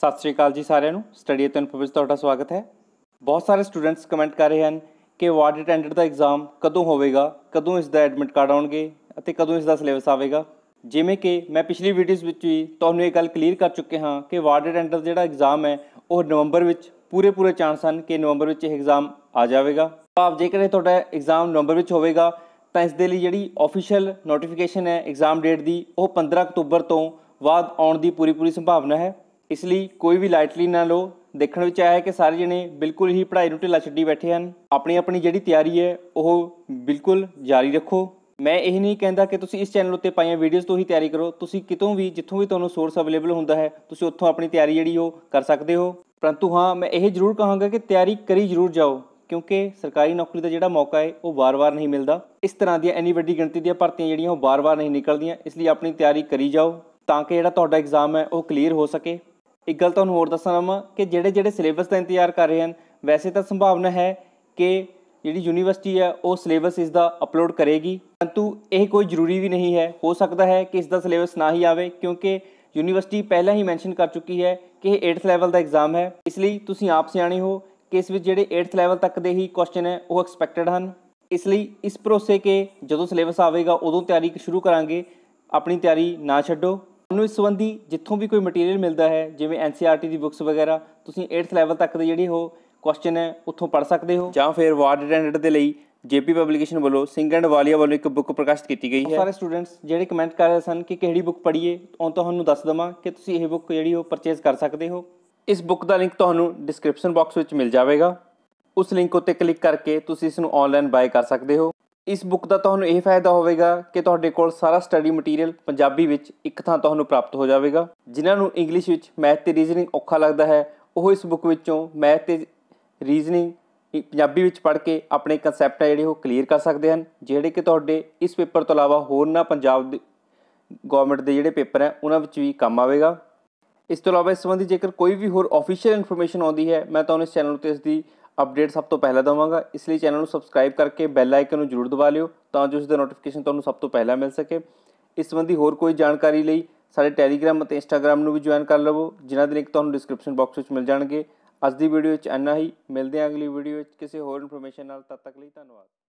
ਸਤਿ ਸ਼੍ਰੀ ਅਕਾਲ ਜੀ ਸਾਰਿਆਂ ਨੂੰ ਸਟੱਡੀ ਅਤੇ ਇਨਫੋ ਵਿੱਚ ਤੁਹਾਡਾ ਸਵਾਗਤ ਹੈ ਬਹੁਤ ਸਾਰੇ ਸਟੂਡੈਂਟਸ ਕਮੈਂਟ ਕਰ ਰਹੇ ਹਨ ਕਿ ਵਾਰਡ ਅਟੈਂਡੈਂਟ ਦਾ ਐਗਜ਼ਾਮ ਕਦੋਂ ਹੋਵੇਗਾ ਕਦੋਂ ਇਸ ਦਾ ਐਡਮਿਟ ਕਾਰਡ ਆਉਣਗੇ ਅਤੇ ਕਦੋਂ ਇਸ ਦਾ ਸਿਲੇਬਸ ਆਵੇਗਾ ਜਿਵੇਂ ਕਿ ਮੈਂ ਪਿਛਲੀ ਵੀਡੀਓਜ਼ ਵਿੱਚ ਵੀ ਤੁਹਾਨੂੰ ਇਹ ਗੱਲ ਕਲੀਅਰ ਕਰ ਚੁੱਕੇ ਹਾਂ ਕਿ ਵਾਰਡ ਅਟੈਂਡਰ ਜਿਹੜਾ ਐਗਜ਼ਾਮ ਹੈ ਉਹ ਨਵੰਬਰ ਵਿੱਚ ਪੂਰੇ ਪੂਰੇ ਚਾਂਸ ਹਨ ਕਿ ਨਵੰਬਰ ਵਿੱਚ ਇਹ ਐਗਜ਼ਾਮ ਆ ਜਾਵੇਗਾ ਭਾਵ ਜੇਕਰ ਤੁਹਾਡਾ ਐਗਜ਼ਾਮ ਨਵੰਬਰ ਵਿੱਚ ਹੋਵੇਗਾ ਤਾਂ ਇਸ ਦੇ ਲਈ ਜਿਹੜੀ ਅਫੀਸ਼ੀਅਲ ਨੋਟੀਫਿਕੇਸ਼ਨ ਹੈ ਐਗਜ਼ਾਮ ਡੇਟ ਦੀ ਉਹ 15 ਅਕਤੂਬਰ ਤੋਂ ਬਾਅਦ ਆਉਣ ਦੀ ਪੂਰੀ ਪੂਰੀ ਸੰਭਾਵਨਾ ਹੈ ਇਸ ਲਈ ਕੋਈ ਵੀ ਲਾਈਟਲੀ ਨਾ ਲੋ ਦੇਖਣ ਵਿੱਚ ਆਇਆ ਹੈ ਕਿ ਸਾਰੇ ਜਣੇ ਬਿਲਕੁਲ ਹੀ ਪੜ੍ਹਾਈ ਨੂੰ ਢਿੱਲਾ ਛੱਡੀ ਬੈਠੇ ਹਨ ਆਪਣੀ ਆਪਣੀ ਜਿਹੜੀ ਤਿਆਰੀ ਹੈ ਉਹ ਬਿਲਕੁਲ ਜਾਰੀ ਰੱਖੋ ਮੈਂ ਇਹ ਨਹੀਂ ਕਹਿੰਦਾ ਕਿ ਤੁਸੀਂ ਇਸ ਚੈਨਲ ਉੱਤੇ ਪਾਈਆਂ ਵੀਡੀਓਜ਼ ਤੋਂ ਹੀ ਤਿਆਰੀ ਕਰੋ ਤੁਸੀਂ ਕਿਤੋਂ ਵੀ ਜਿੱਥੋਂ ਵੀ ਤੁਹਾਨੂੰ ਸੋਰਸ ਅਵੇਲੇਬਲ ਹੁੰਦਾ ਹੈ ਤੁਸੀਂ ਉੱਥੋਂ ਆਪਣੀ ਤਿਆਰੀ ਜਿਹੜੀ ਉਹ ਕਰ ਸਕਦੇ ਹੋ ਪਰੰਤੂ ਹਾਂ ਮੈਂ ਇਹ ਜ਼ਰੂਰ ਕਹਾਂਗਾ ਕਿ ਤਿਆਰੀ ਕਰੀ ਜ਼ਰੂਰ ਜਾਓ ਕਿਉਂਕਿ ਸਰਕਾਰੀ ਨੌਕਰੀ ਦਾ ਜਿਹੜਾ ਮੌਕਾ ਹੈ ਉਹ ਵਾਰ-ਵਾਰ ਨਹੀਂ ਮਿਲਦਾ ਇਸ ਤਰ੍ਹਾਂ ਦੀਆਂ ਇੰਨੀ ਵੱਡੀ ਗਿਣਤੀ ਦੀਆਂ ਭਰਤੀਆਂ ਜਿਹੜੀਆਂ ਉਹ ਵਾਰ-ਵਾਰ ਨਹੀਂ ਨਿਕਲਦੀਆਂ ਇਸ ਲਈ ਆਪਣੀ ਤਿਆਰੀ ਕਰੀ ਜਾਓ ਤਾਂ ਕਿ ਜਿਹੜਾ ਤੁਹਾਡਾ ਐਗਜ਼ਾਮ ਹੈ ਉਹ ਕਲੀਅਰ ਹੋ ਸਕੇ ਇੱਕ ਗੱਲ ਤੁਹਾਨੂੰ ਹੋਰ ਦੱਸਣਾ ਮੈਂ ਕਿ ਜਿਹੜੇ ਜਿਹੜੇ ਸਿਲੇਬਸ ਦਾ ਇੰਤਜ਼ਾਰ ਕਰ ਰਹੇ ਹਨ ਵੈਸੇ ਤਾਂ ਸੰਭਾਵਨਾ ਹੈ ਕਿ ਜਿਹੜੀ ਯੂਨੀਵਰਸਿਟੀ ਹੈ ਉਹ ਸਿਲੇਬਸ ਇਸ ਦਾ ਅਪਲੋਡ ਕਰੇਗੀ ਪਰੰਤੂ ਇਹ ਕੋਈ ਜ਼ਰੂਰੀ ਵੀ ਨਹੀਂ ਹੈ ਹੋ ਸਕਦਾ ਹੈ ਕਿ ਇਸ ਦਾ ਸਿਲੇਬਸ ਨਾ ਹੀ ਆਵੇ ਕਿਉਂਕਿ ਯੂਨੀਵਰਸਿਟੀ ਪਹਿਲਾਂ ਹੀ ਮੈਂਸ਼ਨ ਕਰ ਚੁੱਕੀ ਹੈ ਕਿ ਇਹ 8th ਲੈਵਲ ਦਾ ਐਗਜ਼ਾਮ ਹੈ ਇਸ ਲਈ ਤੁਸੀਂ ਆਪ ਸਿਆਣੇ ਹੋ ਕਿ ਇਸ ਵਿੱਚ ਜਿਹੜੇ 8th ਲੈਵਲ ਤੱਕ ਦੇ ਹੀ ਕੁਐਸਚਨ ਹੈ ਉਹ ਐਕਸਪੈਕਟਡ ਹਨ ਇਸ ਲਈ ਇਸ ਭਰੋਸੇ ਕੇ ਜਦੋਂ ਸਿਲੇਬਸ ਆਵੇਗਾ ਉਦੋਂ ਤਿਆਰੀ ਸ਼ੁਰੂ ਕਰਾਂਗੇ ਆਪਣੀ ਤਿਆਰੀ ਨਾ ਛੱਡੋ ਤੁਹਾਨੂੰ ਇਸ ਸੰਬੰਧੀ ਜਿੱਥੋਂ ਵੀ ਕੋਈ ਮਟੀਰੀਅਲ ਮਿਲਦਾ ਹੈ ਜਿਵੇਂ ਐਨਸੀਆਰਟੀ e ਦੀ ਬੁੱਕਸ ਵਗੈਰਾ ਤੁਸੀਂ 8th ਲੈਵਲ ਤੱਕ ਦੇ ਜਿਹੜੀ ਉਹ ਕੁਐਸਚਨ ਹੈ ਉੱਥੋਂ ਪੜ ਸਕਦੇ ਹੋ ਜਾਂ ਫਿਰ ਵਾਰਡ ਅਟੈਂਡੈਂਟ ਦੇ ਲਈ ਜੇਪੀ ਪਬਲੀਕੇਸ਼ਨ ਵੱਲੋਂ ਸਿੰਘ ਐਂਡ ਵਾਲੀਆ ਵੱਲੋਂ ਇੱਕ ਬੁੱਕ ਪ੍ਰਕਾਸ਼ਿਤ ਕੀਤੀ ਗਈ ਹੈ ਸਾਰੇ ਸਟੂਡੈਂਟਸ ਜਿਹੜੇ ਕਮੈਂਟ ਕਰ ਰਹੇ ਸਨ ਕਿ ਕਿਹੜੀ ਬੁੱਕ ਪੜ੍ਹੀਏ ਉਹ ਤੁਹਾਨੂੰ ਦੱਸ ਦਵਾਂ ਕਿ ਤੁਸੀਂ ਇਹ ਬੁੱਕ ਜਿਹੜੀ ਉਹ ਪਰਚੇਸ ਕਰ ਸਕਦੇ ਹੋ ਇਸ ਬੁੱਕ ਦਾ ਲਿੰਕ ਤੁਹਾਨੂੰ ਡਿਸਕ੍ਰਿਪਸ਼ਨ ਬਾਕਸ ਵਿੱਚ ਮਿਲ ਜਾਵੇਗਾ ਉਸ ਲਿੰਕ ਉੱਤੇ ਕਲਿੱਕ ਕਰਕੇ ਤੁਸੀਂ ਇਸ ਨੂੰ ਆਨਲਾਈਨ ਬਾਏ ਕਰ ਸਕਦੇ ਹੋ ਇਸ ਬੁੱਕ ਦਾ ਤੁਹਾਨੂੰ ਇਹ ਫਾਇਦਾ ਹੋਵੇਗਾ ਕਿ ਤੁਹਾਡੇ ਕੋਲ ਸਾਰਾ ਸਟੱਡੀ ਮਟੀਰੀਅਲ ਪੰਜਾਬੀ ਵਿੱਚ ਇੱਕ ਥਾਂ ਤੁਹਾਨੂੰ ਪ੍ਰਾਪਤ ਹੋ ਜਾਵੇਗਾ ਜਿਨ੍ਹਾਂ ਨੂੰ ਇੰਗਲਿਸ਼ ਵਿੱਚ ਮੈਥ ਤੇ ਰੀਜ਼ਨਿੰਗ ਔਖਾ ਲੱਗਦਾ ਹੈ ਉਹ ਇਸ ਬੁੱਕ ਵਿੱਚੋਂ ਮੈਥ ਤੇ ਰੀਜ਼ਨਿੰਗ ਪੰਜਾਬੀ ਵਿੱਚ ਪੜ੍ਹ ਕੇ ਆਪਣੇ ਕਨਸੈਪਟ ਆ ਜਿਹੜੇ ਉਹ ਕਲੀਅਰ ਕਰ ਸਕਦੇ ਹਨ ਜਿਹੜੇ ਕਿ ਤੁਹਾਡੇ ਇਸ ਪੇਪਰ ਤੋਂ ਇਲਾਵਾ ਹੋਰ ਨਾ ਪੰਜਾਬ ਦੇ ਗਵਰਨਮੈਂਟ ਦੇ ਜਿਹੜੇ ਪੇਪਰ ਹੈ ਉਹਨਾਂ ਵਿੱਚ ਵੀ ਕੰਮ ਆਵੇਗਾ ਇਸ ਤੋਂ ਇਲਾਵਾ ਇਸ ਸੰਬੰਧੀ ਜੇਕਰ ਕੋਈ ਵੀ ਹੋਰ ਅਫੀਸ਼ੀਅਲ ਇਨਫੋਰਮੇਸ਼ਨ ਆਉਂਦੀ ਹੈ ਮੈਂ ਤੁਹਾਨੂੰ ਇਸ ਚੈਨਲ ਉੱਤੇ ਇਸ ਦੀ ਅਪਡੇਟ ਸਭ ਤੋਂ ਪਹਿਲਾਂ ਦਵਾਂਗਾ ਇਸ ਲਈ ਚੈਨਲ ਨੂੰ ਸਬਸਕ੍ਰਾਈਬ ਕਰਕੇ ਬੈਲ ਆਈਕਨ ਨੂੰ ਜ਼ਰੂਰ ਦਬਾ ਲਿਓ ਤਾਂ ਜੋ ਉਸ ਦਾ ਨੋਟੀਫਿਕੇਸ਼ਨ ਤੁਹਾਨੂੰ ਸਭ ਤੋਂ ਪਹਿਲਾਂ ਮਿਲ ਸਕੇ ਇਸ ਸੰਬੰਧੀ ਹੋਰ ਕੋਈ ਜਾਣਕਾਰੀ ਲਈ ਸਾਡੇ ਟੈਲੀਗ੍ਰam ਅਤੇ ਇੰਸਟਾਗ੍ਰam ਨੂੰ ਵੀ ਜੁਆਇਨ ਕਰ ਲਵੋ ਜਿਨ੍ਹਾਂ ਦੇ ਲਿੰਕ ਤੁਹਾਨੂੰ ਡਿਸਕ੍ਰਿਪਸ਼ਨ ਬਾਕਸ ਵਿੱਚ ਮਿਲ ਜਾਣਗੇ ਅੱਜ ਦੀ ਵੀਡੀਓ ਵਿੱਚ ਇੰਨਾ ਹੀ ਮਿਲਦੇ ਹਾਂ ਅਗਲੀ ਵੀਡੀਓ ਵਿੱਚ ਕਿਸੇ ਹੋਰ ਇਨਫੋਰਮੇਸ਼ਨ ਨਾਲ ਤਦ ਤੱਕ ਲਈ ਧੰਨਵਾਦ